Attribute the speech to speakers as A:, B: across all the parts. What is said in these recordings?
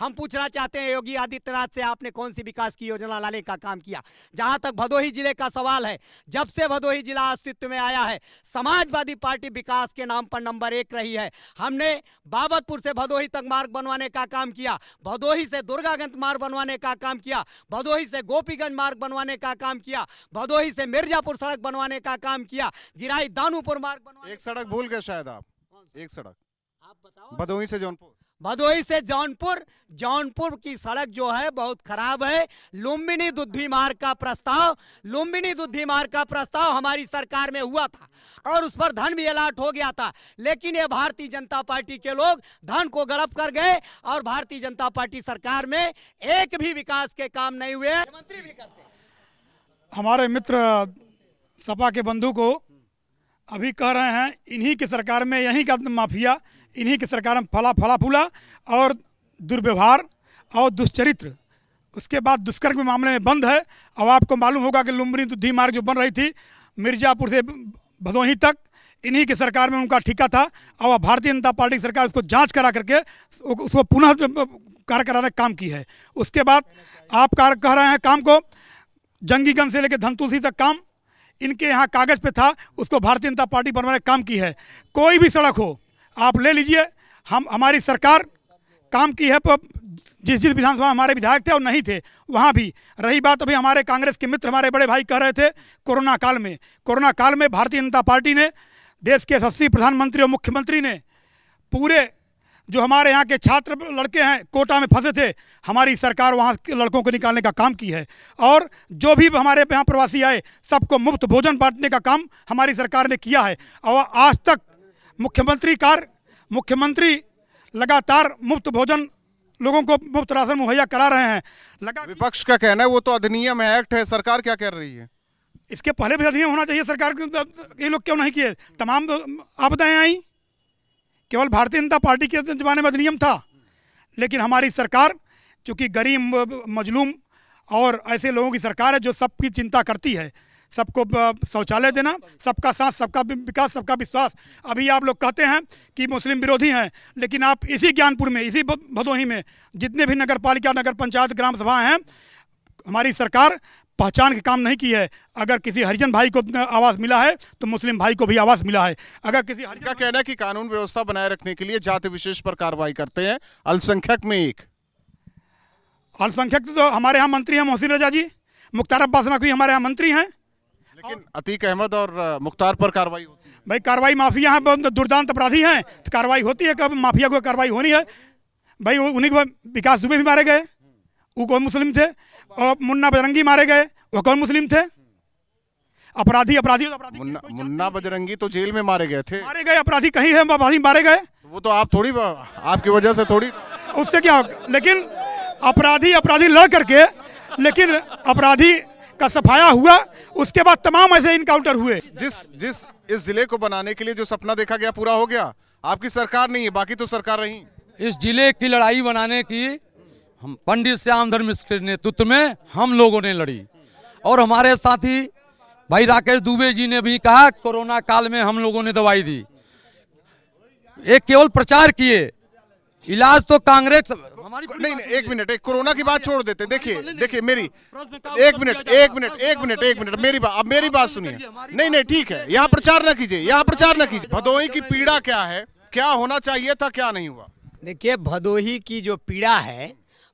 A: हम पूछना चाहते हैं योगी आदित्यनाथ से आपने कौन सी विकास की योजना लाने का काम किया जहां तक भदोही जिले का सवाल है जब से भदोही जिला अस्तित्व में आया है समाजवादी पार्टी विकास के नाम पर नंबर एक रही है हमने बाबतपुर से भदोही तक मार्ग बनवाने का काम किया भदोही से दुर्गागंज मार्ग बनवाने का काम किया भदोही से गोपीगंज मार्ग बनवाने का काम किया भदोही से मिर्जापुर सड़क बनवाने का काम किया गिराई दानुपुर मार्ग एक सड़क भूल गए शायद आप एक सड़क आप बताओ भदोही से जौनपुर भदोही से जौनपुर जौनपुर की सड़क जो है बहुत खराब है लुम्बिनी दुद्धि मार्ग का प्रस्ताव लुम्बिनी दुद्धि मार्ग का प्रस्ताव हमारी सरकार में हुआ था और उस पर धन भी अलाट हो गया था लेकिन ये भारतीय जनता पार्टी के लोग धन को गड़प कर गए और भारतीय जनता पार्टी सरकार में एक भी विकास के काम नहीं हुए मंत्री भी करते
B: हमारे मित्र सपा के बंधु को अभी कह रहे हैं इन्हीं की सरकार में यहीं का माफिया इन्हीं की सरकार में फला फला फूला और दुर्व्यवहार और दुष्चरित्र उसके बाद दुष्कर्म मामले में बंद है अब आपको मालूम होगा कि लुम्बरी दुधी तो मार्ग जो बन रही थी मिर्ज़ापुर से भदोही तक इन्हीं की सरकार में उनका ठीका था और भारतीय जनता पार्टी की सरकार उसको जांच करा करके उसको पुनः कार्य कराने का काम की है उसके बाद आप कह रहे हैं काम को जंगीगंज से लेकर धनतुलसी तक काम इनके यहाँ कागज़ पे था उसको भारतीय जनता पार्टी बनवाने काम की है कोई भी सड़क हो आप ले लीजिए हम हमारी सरकार काम की है जिस जिस विधानसभा हमारे विधायक थे और नहीं थे वहाँ भी रही बात अभी हमारे कांग्रेस के मित्र हमारे बड़े भाई कह रहे थे कोरोना काल में कोरोना काल में भारतीय जनता पार्टी ने देश के सस्ती प्रधानमंत्री और मुख्यमंत्री ने पूरे जो हमारे यहाँ के छात्र लड़के हैं कोटा में फंसे थे हमारी सरकार वहाँ के लड़कों को निकालने का काम की है और जो भी हमारे यहाँ प्रवासी आए सबको मुफ्त भोजन बांटने का काम हमारी सरकार ने किया है और आज तक मुख्यमंत्री कार
C: मुख्यमंत्री लगातार मुफ्त भोजन लोगों को मुफ्त राशन मुहैया करा रहे हैं लगा विपक्ष का कहना है वो तो अधिनियम है एक्ट है सरकार क्या कर रही है इसके पहले भी अधिनियम होना चाहिए सरकार ये लोग क्यों नहीं किए तमाम आपदाएँ आई केवल
B: भारतीय जनता पार्टी के जमाने में अधिनियम था लेकिन हमारी सरकार चूँकि गरीब मजलूम और ऐसे लोगों की सरकार है जो सबकी चिंता करती है सबको शौचालय देना सबका साथ सबका विकास सबका विश्वास अभी आप लोग कहते हैं कि मुस्लिम विरोधी हैं लेकिन आप इसी ज्ञानपुर में इसी भदोही में जितने भी नगर पालिका नगर पंचायत ग्राम सभा हैं हमारी सरकार पहचान के काम नहीं की है अगर किसी हरिजन भाई को
C: आवास मिला है तो मुस्लिम भाई को भी आवास मिला है अगर किसी हरिजन का कहना है कि कानून व्यवस्था बनाए रखने के लिए जाति विशेष पर कार्रवाई करते हैं अल्पसंख्यक में एक अल्पसंख्यक तो हमारे यहाँ मंत्री हैं मोहसिन रजा जी मुख्तार अब्बास नकवी हमारे यहाँ मंत्री हैं लेकिन
B: अतीक अहमद और मुख्तार पर कार्रवाई होती है भाई कार्रवाई माफिया है दुर्दांत अपराधी हैं तो कार्रवाई होती है कब माफिया को कार्रवाई होनी है भाई उन्हीं को विकास दुबे भी मारे गए वो कौन मुस्लिम थे और मुन्ना बजरंगी मारे गए वो कौन मुस्लिम थे अपराधी
C: अपराधी मुन्ना, मुन्ना बजरंगी तो जेल में मारे गए थे मारे गए अपराधी कहीं है अपराधी मारे गए वो तो आप थोड़ी आपकी वजह से थोड़ी उससे क्या लेकिन अपराधी अपराधी लड़ करके लेकिन अपराधी का सफाया हुआ उसके बाद तमाम ऐसे इनकाउंटर हुए जिस जिस इस जिले को बनाने के लिए जो सपना देखा गया पूरा हो गया आपकी सरकार नहीं है बाकी तो सरकार रही इस जिले की लड़ाई बनाने की हम पंडित श्याम धर्म के नेतृत्व में हम लोगों ने लड़ी और हमारे साथी भाई राकेश दुबे जी ने भी कहा कोरोना काल में हम लोगों ने दवाई दी एक केवल प्रचार किए इलाज तो कांग्रेस नहीं, नहीं एक मिनट एक कोरोना की बात छोड़ देते देखिए देखिए मेरी एक मिनट एक मिनट एक मिनट एक मिनट मेरी बात अब मेरी बात सुनिए नहीं नहीं ठीक है यहाँ प्रचार ना कीजिए यहाँ प्रचार ना कीजिए भदोही की पीड़ा क्या है क्या होना
A: चाहिए था क्या नहीं हुआ देखिए भदोही की जो पीड़ा है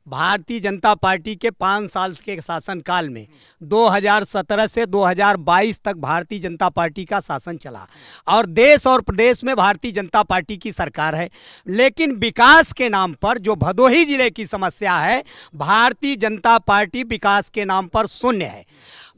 A: भारतीय जनता पार्टी के पाँच साल के शासनकाल में 2017 से 2022 तक भारतीय जनता पार्टी का शासन चला और देश और प्रदेश में भारतीय जनता पार्टी की सरकार है लेकिन विकास के नाम पर जो भदोही जिले की समस्या है भारतीय जनता पार्टी विकास के नाम पर शून्य है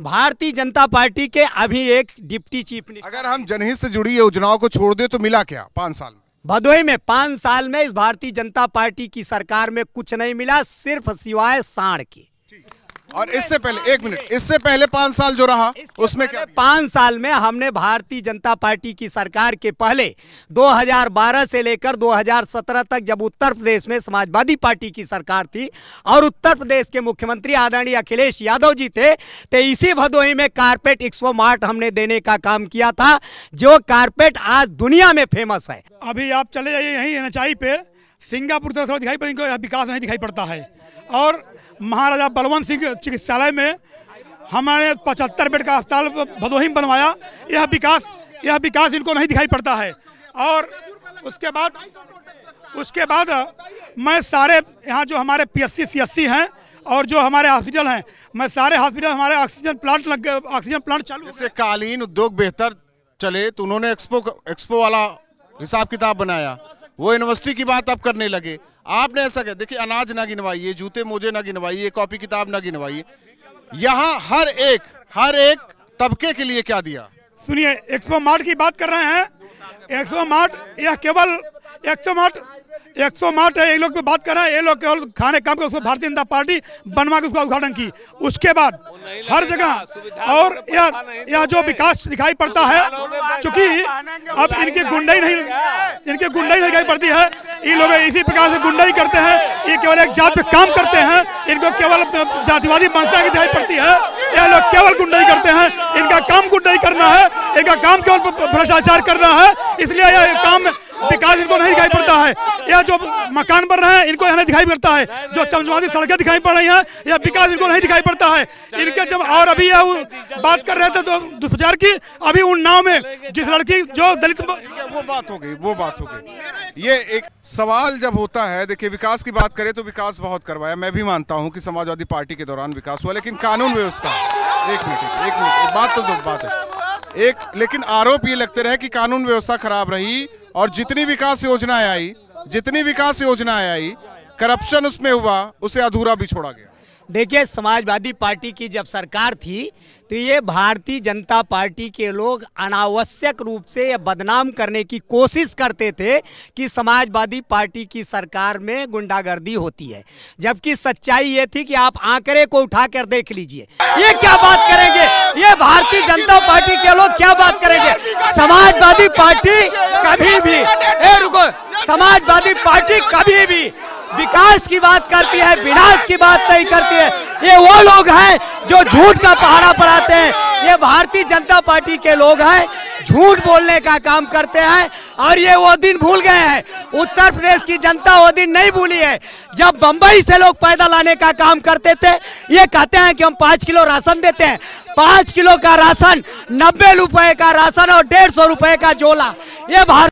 A: भारतीय जनता पार्टी के अभी एक डिप्टी चीफ अगर हम जनहित से जुड़ी योजनाओं को छोड़ दें तो मिला क्या पाँच साल में भदोई में पांच साल में इस भारतीय जनता पार्टी की सरकार में कुछ नहीं मिला सिर्फ सिवाय साढ़ के और इससे पहले एक मिनट इससे पहले पांच साल जो रहा उसमें क्या पांच साल में हमने भारतीय जनता पार्टी की सरकार के पहले 2012 से लेकर 2017 तक जब उत्तर प्रदेश में समाजवादी पार्टी की सरकार थी और उत्तर प्रदेश के मुख्यमंत्री आदरणीय अखिलेश यादव जी थे तो इसी भदोही में कारपेट एक्सपो मार्ट हमने देने का काम किया था जो कारपेट आज दुनिया में फेमस है
B: अभी आप चले जाइए यही एन पे सिंगापुर तरफ दिखाई पड़ेगा विकास नहीं दिखाई पड़ता है और महाराजा बलवंत सिंह चिकित्सालय में हमारे पचहत्तर बेड का अस्पताल भदोही बनवाया यह विकास यह विकास इनको नहीं दिखाई पड़ता है और उसके बाद उसके बाद मैं सारे यहाँ जो हमारे एस सी हैं
C: और जो हमारे हॉस्पिटल हैं मैं सारे हॉस्पिटल हमारे ऑक्सीजन प्लांट लग गए ऑक्सीजन प्लांट चालू जैसे कालीन उद्योग बेहतर चले तो उन्होंने एक्सपो एक्सपो वाला हिसाब किताब बनाया वो यूनिवर्सिटी की बात आप करने लगे आपने ऐसा कहा देखिए अनाज ना गिनवाइए जूते मोजे ना गिनवाइए कॉपी किताब ना गिनवाइए यहाँ हर एक हर एक तबके के लिए क्या दिया सुनिए एक्सपो मार्ट की बात कर रहे हैं एक्सपो मार्ट यह केवल एक
B: सौ माट एक सौ माट है ये लोग पे बात कर रहा है ये लोग केवल खाने काम के उसको भारतीय जनता पार्टी बनवा के उसका उद्घाटन की उसके बाद हर जगह और यह यह जो विकास दिखाई पड़ता है क्योंकि अब इनकी गुंडाई नहीं इनके गुंडाई नहीं दिखाई पड़ती है ये लोग इसी प्रकार से गुंडाई करते हैं ये केवल एक जात पे काम करते हैं इनको केवल जातिवादी मानसा की दिखाई पड़ती है यह लोग केवल गुंडाई करते हैं इनका काम गुंडाई करना है इनका काम केवल भ्रष्टाचार करना है इसलिए यह काम विकास इनको नहीं दिखाई पड़ता है यह जो मकान बन रहे हैं इनको यहाँ दिखाई पड़ता है जो चमचमाती सड़कें दिखाई पड़ रही हैं यह विकास इनको नहीं दिखाई पड़ता है इनके जब और अभी यह बात कर रहे थे तो दुष्प्रचार की
C: अभी उन नाव में जिस लड़की जो दलित वो बात हो गई वो बात हो गई ये एक सवाल जब होता है देखिए विकास की बात करें तो विकास बहुत करवाया मैं भी मानता हूँ कि समाजवादी पार्टी के दौरान विकास हुआ लेकिन कानून व्यवस्था एक मिनट एक मिनट बात तो बात है एक लेकिन आरोप ये लगते रहे कि कानून व्यवस्था खराब रही और जितनी विकास योजनाएं आई
A: जितनी विकास योजनाएं आई करप्शन उसमें हुआ उसे अधूरा भी छोड़ा गया देखिए समाजवादी पार्टी की जब सरकार थी तो ये भारतीय जनता पार्टी के लोग अनावश्यक रूप से यह बदनाम करने की कोशिश करते थे कि समाजवादी पार्टी की सरकार में गुंडागर्दी होती है जबकि सच्चाई ये थी कि आप आंकड़े को उठाकर देख लीजिए ये क्या बात करेंगे ये भारतीय जनता पार्टी के लोग क्या बात करेंगे समाजवादी पार्टी कभी भी ए रुको समाजवादी पार्टी कभी भी विकास की बात करती है विनाश की बात नहीं करती है ये वो लोग हैं जो झूठ का पहाड़ा पढ़ाते हैं ये भारतीय जनता पार्टी के लोग हैं झूठ बोलने का काम करते हैं और ये वो दिन भूल गए हैं उत्तर प्रदेश की जनता वो दिन नहीं भूली है जब बंबई से लोग पैदल आने का काम करते थे ये कहते हैं कि हम पांच किलो राशन देते हैं पांच किलो का राशन नब्बे रुपए का राशन और डेढ़ सौ रुपए का झोला ये भारत